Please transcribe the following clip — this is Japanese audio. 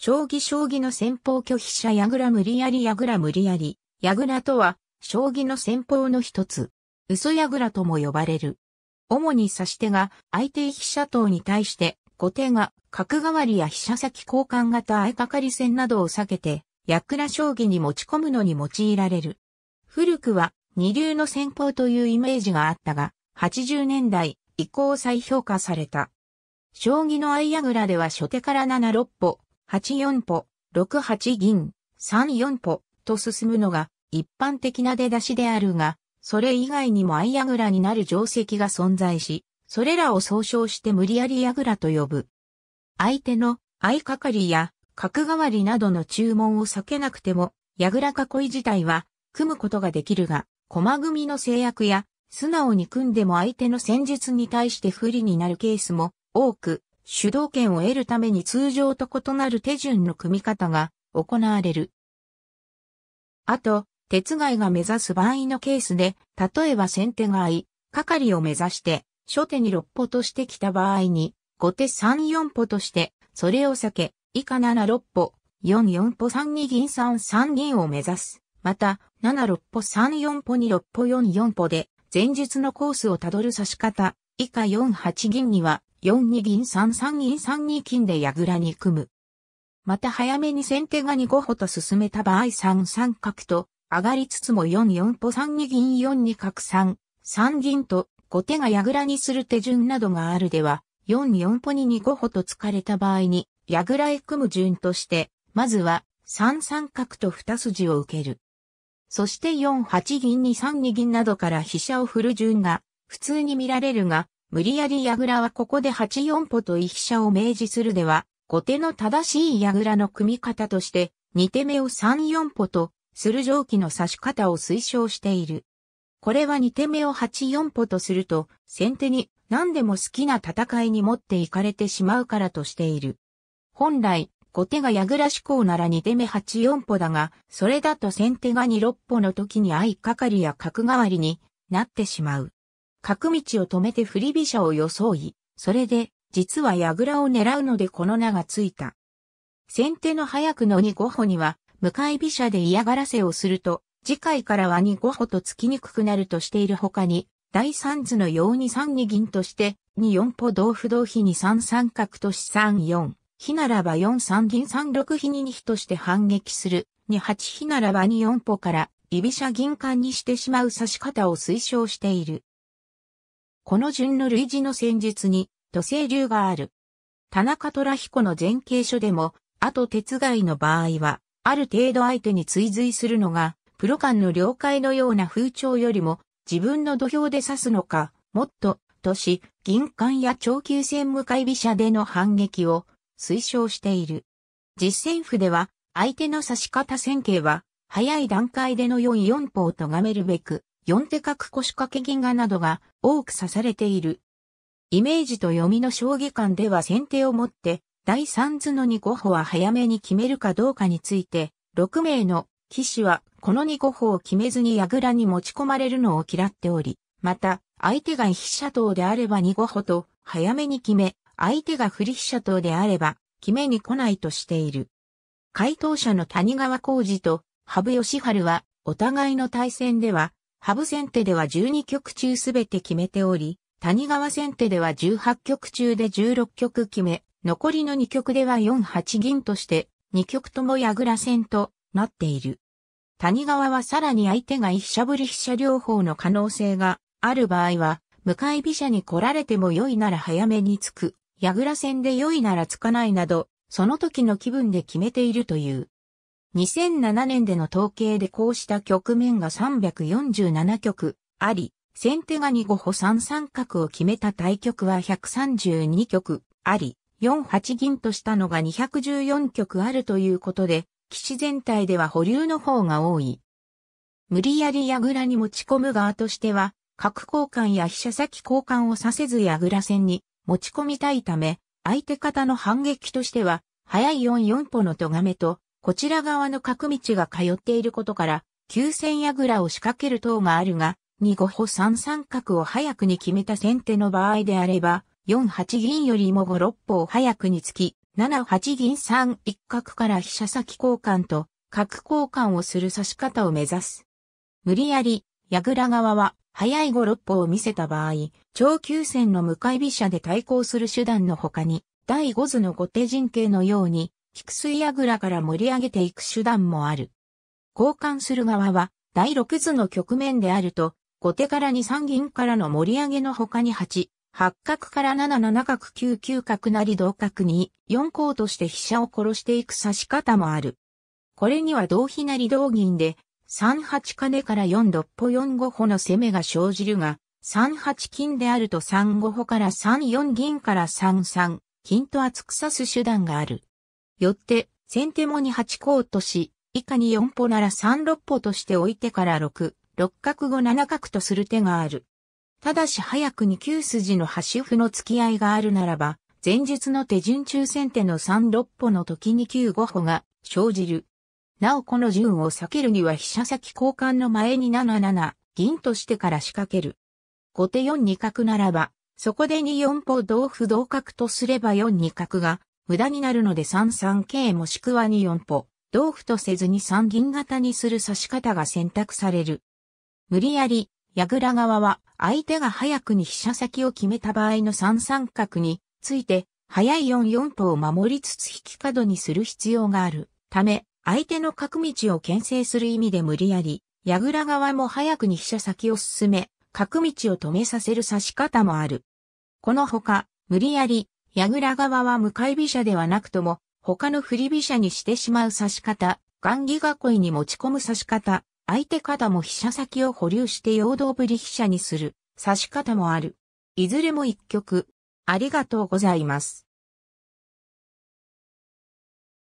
将棋将棋の先方拒否者矢倉無理やり矢倉無理やり。矢倉とは、将棋の先方の一つ。嘘矢倉とも呼ばれる。主に指し手が相手飛車等に対して、後手が角換わりや飛車先交換型相掛かり戦などを避けて、矢倉将棋に持ち込むのに用いられる。古くは二流の先方というイメージがあったが、80年代以降再評価された。将棋の相矢倉では初手から7、6歩、8四歩、6八銀、3四歩と進むのが一般的な出だしであるが、それ以外にも相矢倉になる定石が存在し、それらを総称して無理やり矢倉と呼ぶ。相手の相掛かりや角代わりなどの注文を避けなくても、矢倉囲い自体は組むことができるが、駒組みの制約や素直に組んでも相手の戦術に対して不利になるケースも多く主導権を得るために通常と異なる手順の組み方が行われる。あと、鉄外が目指す場合のケースで、例えば先手外、係を目指して、初手に6歩としてきた場合に、後手3、4歩として、それを避け、以下7、6歩、4、4歩、3、2銀、3、3銀を目指す。また、7、6歩、3、4歩、二・6歩、4、4歩で、前述のコースをたどる指し方、以下4、8銀には、4二銀3三銀3二金で矢倉に組む。また早めに先手が2五歩と進めた場合3三角と、上がりつつも4四歩3二銀4二角3、3銀と、後手が矢倉にする手順などがあるでは、4四歩に2五歩と疲れた場合に、矢倉へ組む順として、まずは、3三角と二筋を受ける。そして4八銀に3二銀などから飛車を振る順が、普通に見られるが、無理やり矢倉はここで8四歩と一飛車を明示するでは、後手の正しい矢倉の組み方として、2手目を3四歩とする蒸気の指し方を推奨している。これは2手目を8四歩とすると、先手に何でも好きな戦いに持っていかれてしまうからとしている。本来、後手が矢倉志向なら2手目8四歩だが、それだと先手が2六歩の時に相掛かりや角代わりになってしまう。角道を止めて振り飛車を装い、それで、実は矢倉を狙うのでこの名がついた。先手の早くの2五歩には、向かい飛車で嫌がらせをすると、次回からは2五歩と突きにくくなるとしている他に、第3図のように3二銀として、2四歩同歩同飛に3三角とし3四、飛ならば4三銀3六飛に2飛として反撃する、2八飛ならば2四歩から、居飛車銀冠にしてしまう指し方を推奨している。この順の類似の戦術に、土星流がある。田中虎彦の前傾書でも、あと伝いの場合は、ある程度相手に追随するのが、プロ間の了解のような風潮よりも、自分の土俵で指すのか、もっと、とし、銀冠や長級戦向かい飛車での反撃を推奨している。実戦譜では、相手の指し方戦型は、早い段階での4 4歩を咎めるべく、4手角腰掛け銀河などが多く指されている。イメージと読みの将棋観では先手をもって、第3図の2五歩は早めに決めるかどうかについて、6名の騎士はこの2五歩を決めずに倉に持ち込まれるのを嫌っており、また、相手が飛車党であれば2五歩と早めに決め、相手が振り飛車党であれば、決めに来ないとしている。回答者の谷川浩二と、羽生善治は、お互いの対戦では、ハブ先手では12局中すべて決めており、谷川先手では18局中で16局決め、残りの2局では4八銀として、2局とも矢倉戦となっている。谷川はさらに相手が一飛車ぶり飛車両方の可能性がある場合は、向かい飛車に来られても良いなら早めにつく、矢倉戦で良いならつかないなど、その時の気分で決めているという。2007年での統計でこうした局面が347局あり、先手が2五歩3三角を決めた対局は132局あり、4八銀としたのが214局あるということで、騎士全体では保留の方が多い。無理やり矢倉に持ち込む側としては、角交換や飛車先交換をさせず矢倉戦に持ち込みたいため、相手方の反撃としては、早い4四歩の咎めと、こちら側の角道が通っていることから、急戦倉を仕掛ける塔があるが、2五歩3三角を早くに決めた先手の場合であれば、4八銀よりも5六歩を早くにつき、7八銀3一角から飛車先交換と、角交換をする指し方を目指す。無理やり、矢倉側は、早い5六歩を見せた場合、超急戦の向かい飛車で対抗する手段の他に、第5図の後手陣形のように、菊水矢倉から盛り上げていく手段もある。交換する側は、第六図の局面であると、後手から2三銀からの盛り上げの他に8、八角から7七角9九角なり同角に4項として飛車を殺していく指し方もある。これには同飛なり同銀で、3八金から4六歩4五歩の攻めが生じるが、3八金であると3五歩から3四銀から3三金と厚く刺す手段がある。よって、先手もに8甲とし、以下に4歩なら3、6歩としておいてから6、6角後7角とする手がある。ただし早くに9筋の端歩の付き合いがあるならば、前述の手順中先手の3、6歩の時に9、5歩が生じる。なおこの順を避けるには飛車先交換の前に7、7、銀としてから仕掛ける。後手4、2角ならば、そこで2、4歩同歩同角とすれば4、2角が無駄になるので3三桂もしくは2四歩、同歩とせずに3銀型にする指し方が選択される。無理やり、矢倉側は相手が早くに飛車先を決めた場合の3三角について、早い4四歩を守りつつ引き角にする必要があるため、相手の角道を牽制する意味で無理やり、矢倉側も早くに飛車先を進め、角道を止めさせる指し方もある。このほか、無理やり、矢倉側は向かい飛車ではなくとも、他の振り飛車にしてしまう指し方、雁木囲いに持ち込む指し方、相手方も飛車先を保留して陽動ぶり飛車にする指し方もある。いずれも一曲。ありがとうございます。